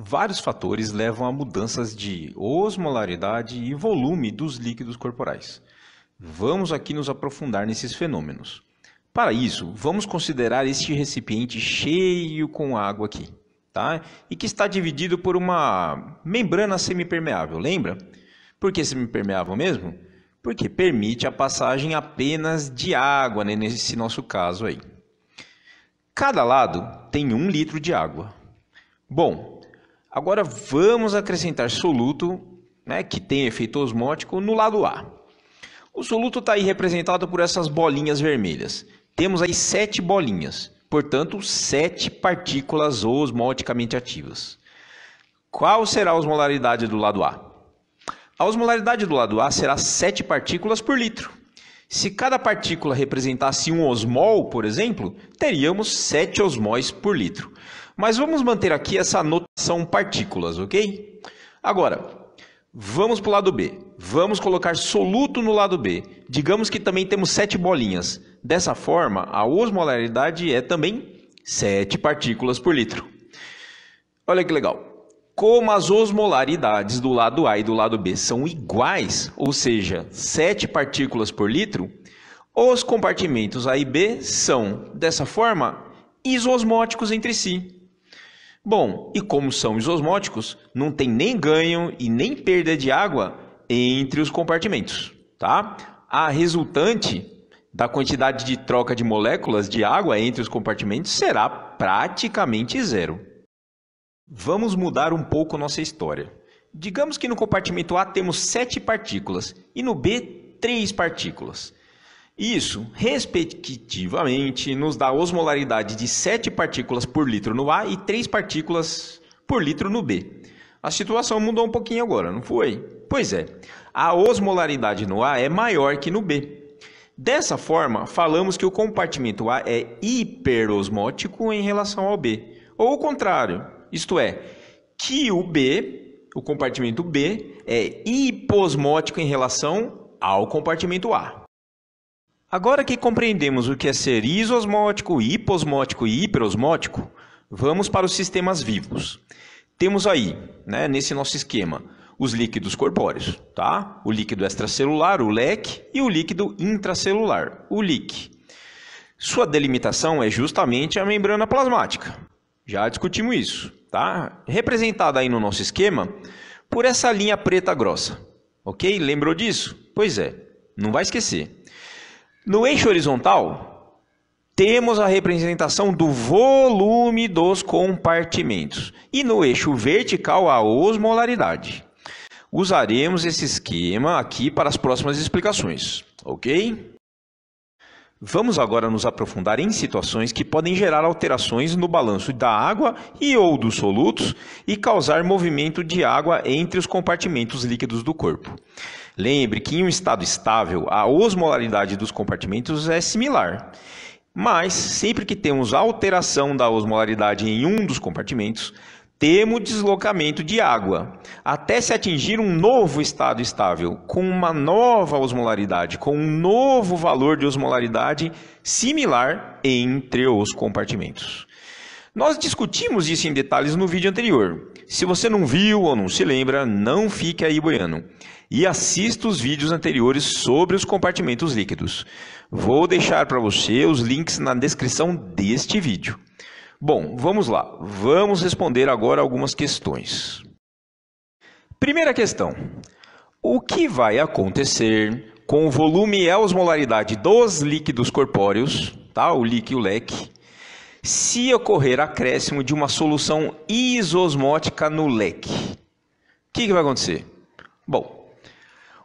vários fatores levam a mudanças de osmolaridade e volume dos líquidos corporais. Vamos aqui nos aprofundar nesses fenômenos. Para isso, vamos considerar este recipiente cheio com água aqui, tá? E que está dividido por uma membrana semipermeável, lembra? Por que semipermeável mesmo? Porque permite a passagem apenas de água, né, nesse nosso caso aí. Cada lado tem um litro de água. Bom, Agora vamos acrescentar soluto, né, que tem efeito osmótico, no lado A. O soluto está aí representado por essas bolinhas vermelhas. Temos aí sete bolinhas, portanto, sete partículas osmoticamente ativas. Qual será a osmolaridade do lado A? A osmolaridade do lado A será 7 partículas por litro. Se cada partícula representasse um osmol, por exemplo, teríamos 7 osmóis por litro. Mas vamos manter aqui essa notação partículas, ok? Agora, Vamos para o lado B. Vamos colocar soluto no lado B. Digamos que também temos sete bolinhas. Dessa forma, a osmolaridade é também 7 partículas por litro. Olha que legal. Como as osmolaridades do lado A e do lado B são iguais, ou seja, 7 partículas por litro, os compartimentos A e B são, dessa forma, isosmóticos entre si. Bom, e como são isosmóticos, não tem nem ganho e nem perda de água entre os compartimentos, tá? A resultante da quantidade de troca de moléculas de água entre os compartimentos será praticamente zero. Vamos mudar um pouco nossa história. Digamos que no compartimento A temos sete partículas e no B três partículas. Isso, respectivamente, nos dá osmolaridade de 7 partículas por litro no A e 3 partículas por litro no B. A situação mudou um pouquinho agora, não foi? Pois é, a osmolaridade no A é maior que no B. Dessa forma, falamos que o compartimento A é hiperosmótico em relação ao B, ou o contrário, isto é, que o B, o compartimento B, é hiposmótico em relação ao compartimento A. Agora que compreendemos o que é ser isosmótico, hiposmótico e hiperosmótico, vamos para os sistemas vivos. Temos aí, né, nesse nosso esquema, os líquidos corpóreos, tá? O líquido extracelular, o LEC, e o líquido intracelular, o LIC. Sua delimitação é justamente a membrana plasmática. Já discutimos isso, tá? Representada aí no nosso esquema por essa linha preta grossa, ok? Lembrou disso? Pois é, não vai esquecer. No eixo horizontal, temos a representação do volume dos compartimentos. E no eixo vertical, a osmolaridade. Usaremos esse esquema aqui para as próximas explicações, ok? Vamos agora nos aprofundar em situações que podem gerar alterações no balanço da água e ou dos solutos e causar movimento de água entre os compartimentos líquidos do corpo. Lembre que em um estado estável, a osmolaridade dos compartimentos é similar. Mas sempre que temos alteração da osmolaridade em um dos compartimentos, Temo deslocamento de água, até se atingir um novo estado estável, com uma nova osmolaridade, com um novo valor de osmolaridade similar entre os compartimentos. Nós discutimos isso em detalhes no vídeo anterior. Se você não viu ou não se lembra, não fique aí boiando. E assista os vídeos anteriores sobre os compartimentos líquidos. Vou deixar para você os links na descrição deste vídeo. Bom, vamos lá. Vamos responder agora algumas questões. Primeira questão: O que vai acontecer com o volume e a osmolaridade dos líquidos corpóreos, tá? o líquido e o leque, se ocorrer acréscimo de uma solução isosmótica no leque? O que, que vai acontecer? Bom,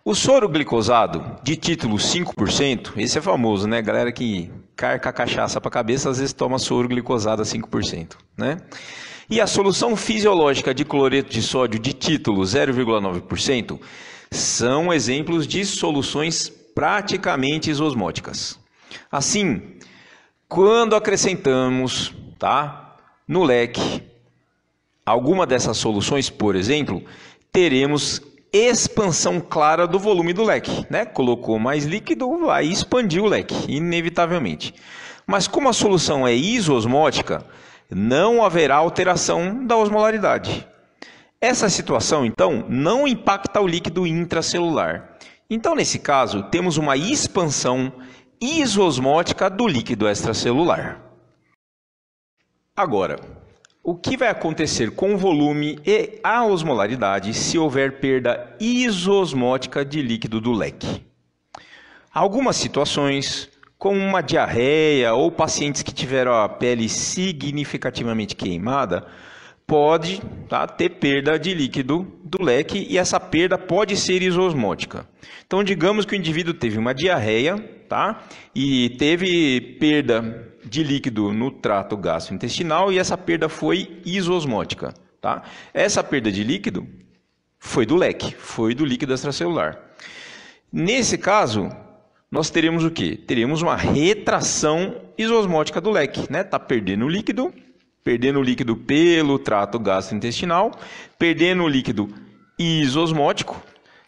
o soro glicosado de título 5%, esse é famoso, né? Galera que carca a cachaça para a cabeça, às vezes toma soro glicosado a 5%. Né? E a solução fisiológica de cloreto de sódio de título 0,9% são exemplos de soluções praticamente isosmóticas. Assim, quando acrescentamos tá, no leque alguma dessas soluções, por exemplo, teremos expansão clara do volume do leque, né? Colocou mais líquido, aí expandiu o leque, inevitavelmente. Mas como a solução é isosmótica, não haverá alteração da osmolaridade. Essa situação, então, não impacta o líquido intracelular. Então, nesse caso, temos uma expansão isosmótica do líquido extracelular. Agora, o que vai acontecer com o volume e a osmolaridade se houver perda isosmótica de líquido do leque? Algumas situações, como uma diarreia ou pacientes que tiveram a pele significativamente queimada, pode tá, ter perda de líquido do leque e essa perda pode ser isosmótica. Então, digamos que o indivíduo teve uma diarreia tá, e teve perda de líquido no trato gastrointestinal e essa perda foi isosmótica. Tá? Essa perda de líquido foi do leque, foi do líquido extracelular. Nesse caso, nós teremos o que? Teremos uma retração isosmótica do leque, né? Tá perdendo líquido perdendo o líquido pelo trato gastrointestinal, perdendo o líquido isosmótico,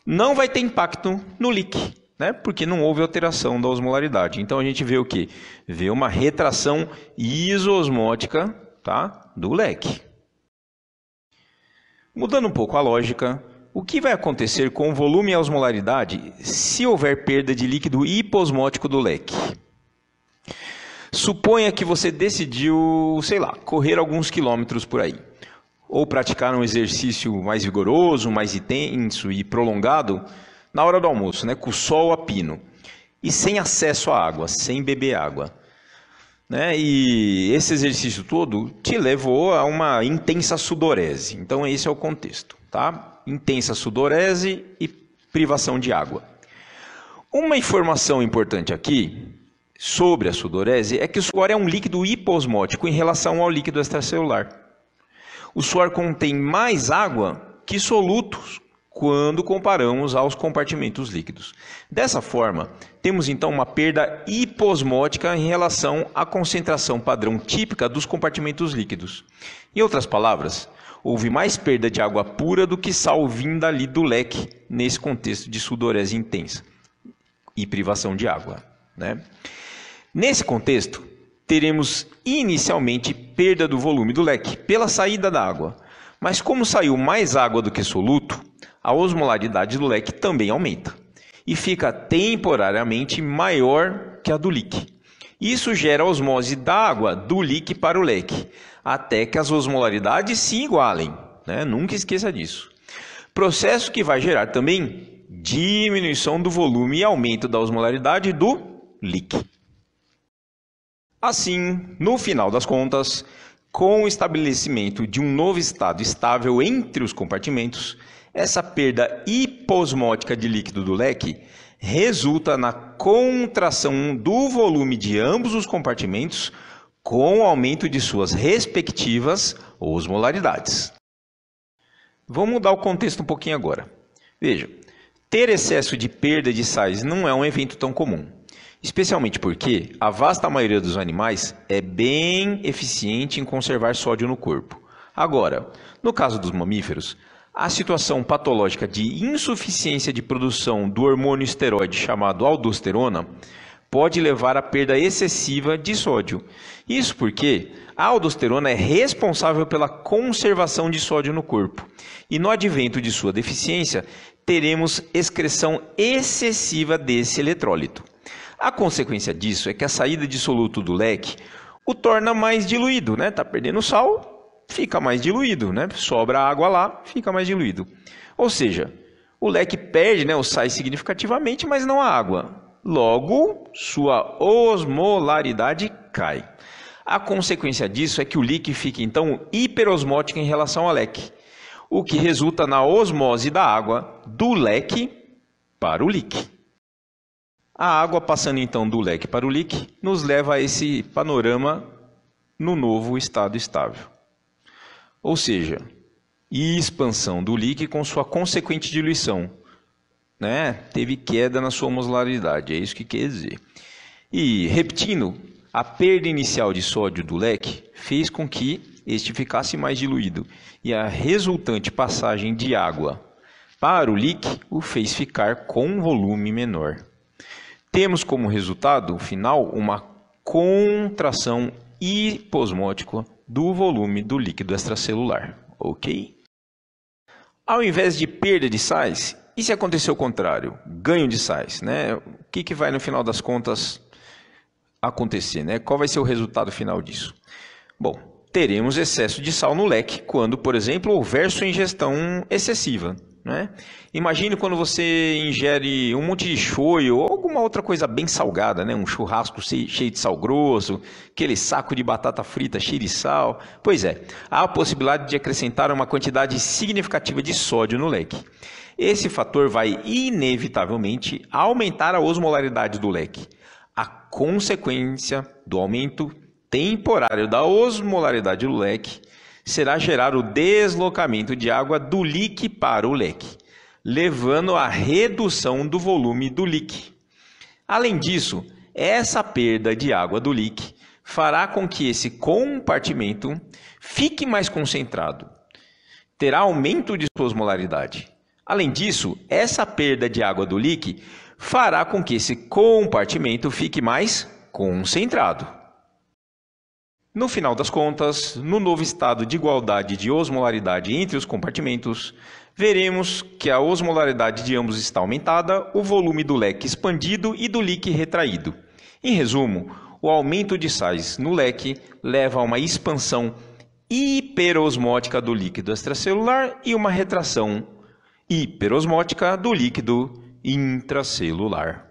não vai ter impacto no líquido, né? Porque não houve alteração da osmolaridade. Então a gente vê o que? Vê uma retração isosmótica, tá? Do leque. Mudando um pouco a lógica, o que vai acontecer com o volume e a osmolaridade se houver perda de líquido hiposmótico do leque? Suponha que você decidiu, sei lá, correr alguns quilômetros por aí, ou praticar um exercício mais vigoroso, mais intenso e prolongado na hora do almoço, né, com o sol a pino, e sem acesso à água, sem beber água. Né? E esse exercício todo te levou a uma intensa sudorese. Então esse é o contexto, tá? Intensa sudorese e privação de água. Uma informação importante aqui sobre a sudorese é que o suor é um líquido hiposmótico em relação ao líquido extracelular. O suor contém mais água que solutos quando comparamos aos compartimentos líquidos. Dessa forma, temos então uma perda hiposmótica em relação à concentração padrão típica dos compartimentos líquidos. Em outras palavras, houve mais perda de água pura do que sal vindo ali do leque nesse contexto de sudorese intensa e privação de água, né? Nesse contexto, teremos inicialmente perda do volume do leque pela saída da água, mas como saiu mais água do que soluto, a osmolaridade do leque também aumenta e fica temporariamente maior que a do líquido. Isso gera a osmose da água do líquido para o leque, até que as osmolaridades se igualem. Né? Nunca esqueça disso. Processo que vai gerar também diminuição do volume e aumento da osmolaridade do líquido. Assim, no final das contas, com o estabelecimento de um novo estado estável entre os compartimentos, essa perda hiposmótica de líquido do leque resulta na contração do volume de ambos os compartimentos com o aumento de suas respectivas osmolaridades. Vamos mudar o contexto um pouquinho agora. Veja, ter excesso de perda de sais não é um evento tão comum especialmente porque a vasta maioria dos animais é bem eficiente em conservar sódio no corpo. Agora, no caso dos mamíferos, a situação patológica de insuficiência de produção do hormônio esteroide chamado aldosterona pode levar à perda excessiva de sódio. Isso porque a aldosterona é responsável pela conservação de sódio no corpo. E no advento de sua deficiência, teremos excreção excessiva desse eletrólito. A consequência disso é que a saída de soluto do leque o torna mais diluído, né? Tá perdendo sal, fica mais diluído, né? Sobra água lá, fica mais diluído. Ou seja, o leque perde, né, o sai significativamente, mas não a água. Logo, sua osmolaridade cai. A consequência disso é que o líquido fica então hiperosmótico em relação ao leque, o que resulta na osmose da água do leque para o líquido. A água passando então do leque para o líquido nos leva a esse panorama no novo estado estável. Ou seja, e expansão do líquido com sua consequente diluição. Né? Teve queda na sua osmolaridade, é isso que quer dizer. E, repetindo, a perda inicial de sódio do leque fez com que este ficasse mais diluído, e a resultante passagem de água para o líquido o fez ficar com um volume menor temos como resultado final uma contração hiposmótica do volume do líquido extracelular, ok? Ao invés de perda de sais, e se acontecer o contrário, ganho de sais, né? O que, que vai no final das contas acontecer, né? Qual vai ser o resultado final disso? Bom, teremos excesso de sal no leque quando, por exemplo, houver sua ingestão excessiva. Né? Imagine quando você ingere um monte de choio ou alguma outra coisa bem salgada, né? um churrasco cheio de sal grosso, aquele saco de batata frita cheio de sal. Pois é, há a possibilidade de acrescentar uma quantidade significativa de sódio no leque. Esse fator vai inevitavelmente aumentar a osmolaridade do leque. A consequência do aumento temporário da osmolaridade do leque será gerar o deslocamento de água do leak para o leque, levando à redução do volume do leak. Além disso, essa perda de água do leak fará com que esse compartimento fique mais concentrado, terá aumento de sua osmolaridade. Além disso, essa perda de água do leak fará com que esse compartimento fique mais concentrado. No final das contas, no novo estado de igualdade de osmolaridade entre os compartimentos, veremos que a osmolaridade de ambos está aumentada, o volume do leque expandido e do leque retraído. Em resumo, o aumento de sais no leque leva a uma expansão hiperosmótica do líquido extracelular e uma retração hiperosmótica do líquido intracelular.